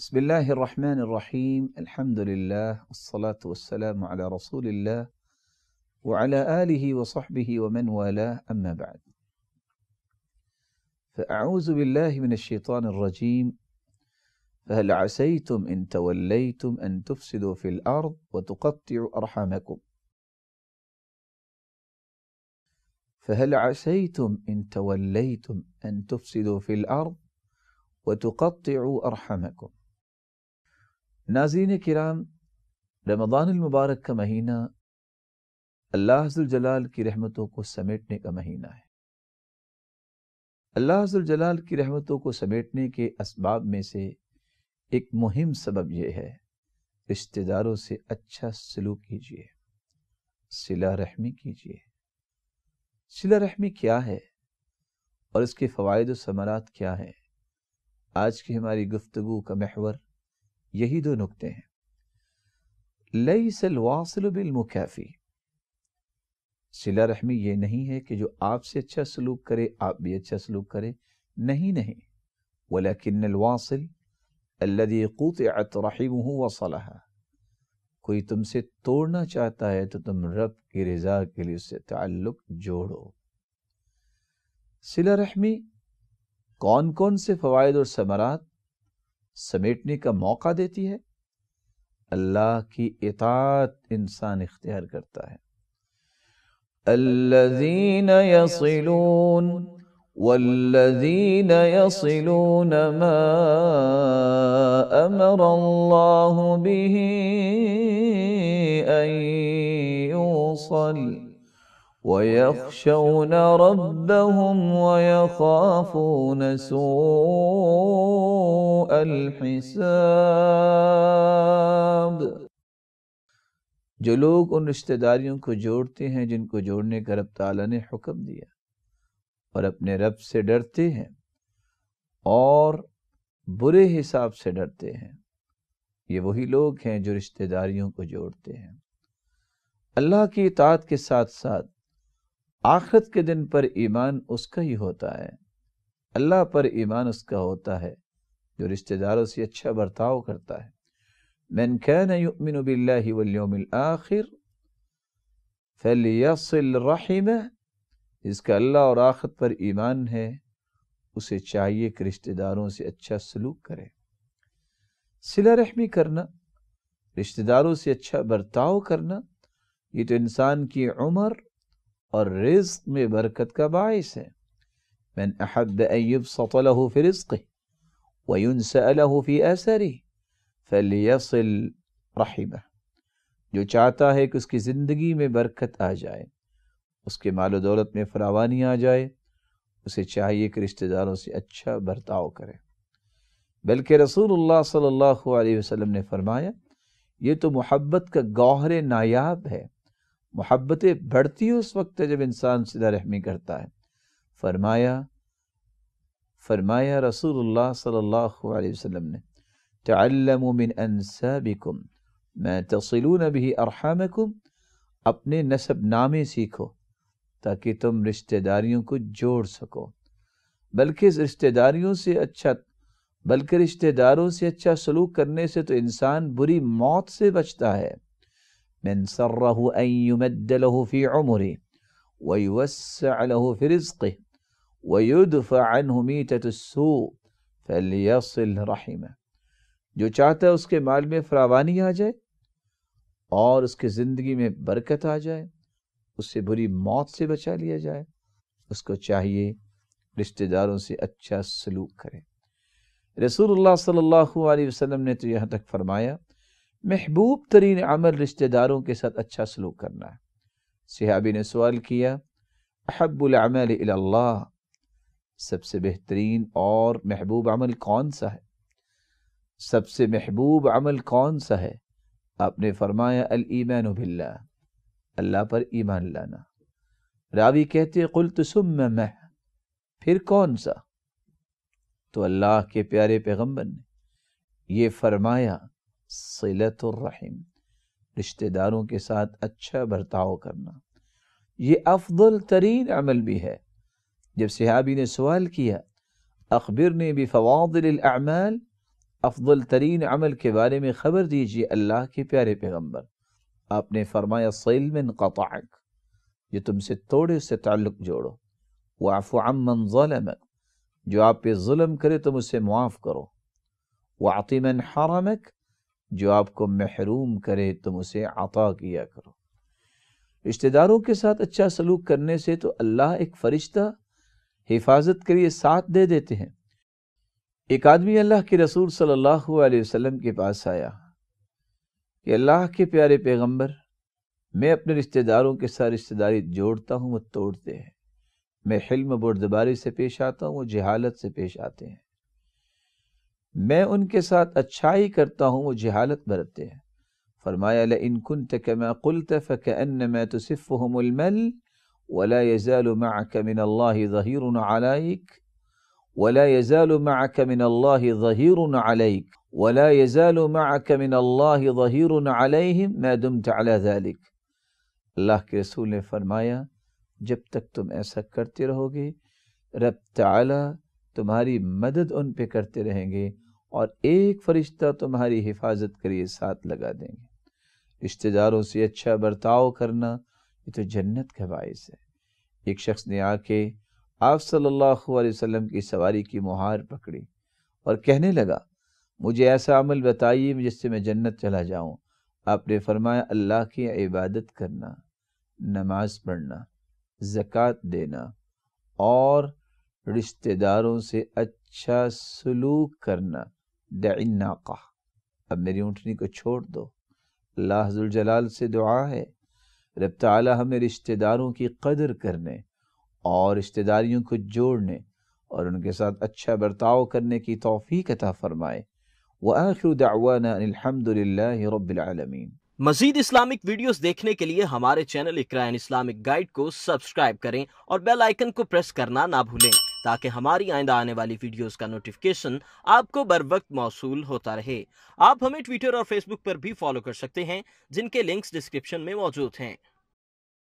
بسم الله الرحمن الرحيم الحمد لله والصلاة والسلام على رسول الله وعلى آله وصحبه ومن والاه أما بعد فأعوذ بالله من الشيطان الرجيم فهل عسيتم إن توليتم أن تفسدوا في الأرض وتقطعوا أرحامكم فهل عسيتم إن توليتم أن تفسدوا في الأرض وتقطعوا أرحمكم नाजीन किराम रमदान मुबारक का महीना अल्लाह जलाल की रहमतों को समेटने का महीना है अल्लाह जलाल की रहमतों को समेटने के इसबाब में से एक मुहिम सबब यह है रिश्तेदारों से अच्छा सलूक कीजिए सिला रहमी कीजिए सिला रहमी क्या है और इसके फ़वाद समरात क्या है आज की हमारी गुफ्तु का महवर यही दो नुकते हैं लई बिल मुकाफी सिला रहमी ये नहीं है कि जो आपसे अच्छा सलूक करे आप भी अच्छा सलूक करे नहीं नहीं वलकिन अलवासिल अल्लदी हूँ रहीमुहु सलाह कोई तुमसे तोड़ना चाहता है तो तुम रब की रजा के लिए उससे ताल्लुक जोड़ो सिला रहमी कौन कौन से फ़वाद और समरात سمیٹنے کا موقع دیتی ہے اللہ کی اطاعت انسان اختیار کرتا ہے الذين يصلون والذين يصلون ما امر الله به ان يوصل ويخشون ربهم ويخافون سوء الحساب जो लोग उन रिश्तेदारियों को जोड़ते हैं जिनको जोड़ने का रब ताला ने हुक्म दिया और अपने रब से डरते हैं और बुरे हिसाब से डरते हैं ये वही लोग हैं जो रिश्तेदारियों को जोड़ते हैं अल्लाह की इतात के साथ साथ आखिरत के दिन पर ईमान उसका ही होता है अल्लाह पर ईमान उसका होता है जो रिश्तेदारों से अच्छा बर्ताव करता है मैन कैन युमिन बिल्लामिल आखिर फलियासिल रहीम जिसका अल्लाह और आखत पर ईमान है उसे चाहिए कि रिश्तेदारों से अच्छा सलूक करे सिला रहमी करना रिश्तेदारों से अच्छा बर्ताव करना ये तो इंसान की उम्र और रिज में बरकत का बायस है मैन अहद अयुब फिर फिरस्क वयुनसा लहू फी असरी फलियसिल रहीमा जो चाहता है कि उसकी ज़िंदगी में बरकत आ जाए उसके माल दौलत में फरावानी आ जाए उसे चाहिए कि रिश्तेदारों से अच्छा बर्ताव करे बल्कि रसूलुल्लाह सल्लल्लाहु अलैहि वसल्लम ने फरमाया ये तो मोहब्बत का गौहर नायाब है मोहब्बतें बढ़ती उस वक्त है जब इंसान सीधा रहमी करता है फरमाया फरमाया रसूल सल्लल्लाहु ने तल्लम मैं तसिलून भी अरहमकुम अपने नसब नामे सीखो ताकि तुम रिश्तेदारियों को जोड़ सको बल्कि रिश्तेदारियों से अच्छा बल्कि रिश्तेदारों से अच्छा सलूक करने से तो इंसान बुरी मौत से बचता है मैं सर्रहु अन फी उमरी वही युवस्सअलहु वयुदफ़ा अनहु मीततस्सू फलियसिल रहिमह जो चाहता है उसके माल में फरावानी आ जाए और उसके ज़िंदगी में बरकत आ जाए उससे बुरी मौत से बचा लिया जाए उसको चाहिए रिश्तेदारों से अच्छा सलूक करे रसूलुल्लाह सल्लल्लाहु अलैहि वसल्लम ने तो यहाँ तक फरमाया महबूब तरीन अमल रिश्तेदारों के साथ अच्छा सलूक करना है सिहाबी ने सवाल किया अहबुल अमल सबसे बेहतरीन और महबूब अमल कौन सा है सबसे महबूब अमल कौन सा है आपने फरमाया अल ईमान बिल्ला अल्लाह पर ईमान लाना रावी कहते कुल तुसम मह फिर कौन सा तो अल्लाह के प्यारे पैगम्बर ने ये फरमाया रिश्तेदारों के साथ अच्छा बर्ताव करना ये अफजल तरीन अमल भी है जब सिहाबी ने सवाल किया अकबर ने भी फवादिल अफजल तरीन अमल के बारे में ख़बर दीजिए अल्लाह के प्यारे पैगम्बर आपने फरमाया सैलमिन कताक जो तुमसे थोड़े से ताल्लुक जोड़ो वाफ़ अमन ज़लमक जो आप पे जुल्म करे तुम उसे मुआफ़ करो वातिमन हारामक जो आपको महरूम करे तुम उसे आता किया करो रिश्तेदारों के साथ अच्छा सलूक करने से तो अल्लाह एक फ़रिश्ता हिफाजत के लिए साथ दे देते हैं एक आदमी अल्लाह के रसूल सल्लल्लाहु अलैहि वसल्लम के पास आया कि अल्लाह के प्यारे पैगंबर मैं अपने रिश्तेदारों के साथ रिश्तेदारी जोड़ता हूँ वो तोड़ते हैं मैं हिल्म बुरदबारी से पेश आता हूँ वो जहालत से पेश आते हैं मैं उनके साथ अच्छाई करता हूँ वो जहालत बरतते हैं फरमाया इनकुन मैं कुल तफ़क मैं तो सिफ़ हमल ولا يزال معك من الله ظهير عليك ولا يزال معك من الله ظهير عليك ولا يزال معك من الله ظهير عليهم ما دمت على ذلك अल्लाह के रसूल ने फरमाया जब तक तुम ऐसा करते रहोगे रब ताला तुम्हारी मदद उन पे करते रहेंगे और एक फ़रिश्ता तुम्हारी हिफाजत के लिए साथ लगा देंगे रिश्तेदारों से अच्छा बर्ताव करना ये तो जन्नत का बायस है एक शख्स ने आके आप सल्लल्लाहु अलैहि वसल्लम की सवारी की मुहार पकड़ी और कहने लगा मुझे ऐसा अमल बताइए जिससे मैं जन्नत चला जाऊं आपने फरमाया अल्लाह की इबादत करना नमाज पढ़ना जक़ात देना और रिश्तेदारों से अच्छा सलूक करना दनाका अब मेरी ऊँटनी को छोड़ दो अल्लाह जलाल से दुआ है रब ताला हमें रिश्तेदारों की कदर करने और रिश्तेदारियों को जोड़ने और उनके साथ अच्छा बर्ताव करने की तोफ़ी अता फ़रमाए व आखिर दावाना रबालमीन मजीद इस्लामिक वीडियोस देखने के लिए हमारे चैनल इकरान इस्लामिक गाइड को सब्सक्राइब करें और बेल आइकन को प्रेस करना ना भूलें ताकि हमारी आइंदा आने वाली वीडियोस का नोटिफिकेशन आपको बर वक्त मौसू होता रहे आप हमें ट्विटर और फेसबुक पर भी फॉलो कर सकते हैं जिनके लिंक्स डिस्क्रिप्शन में मौजूद हैं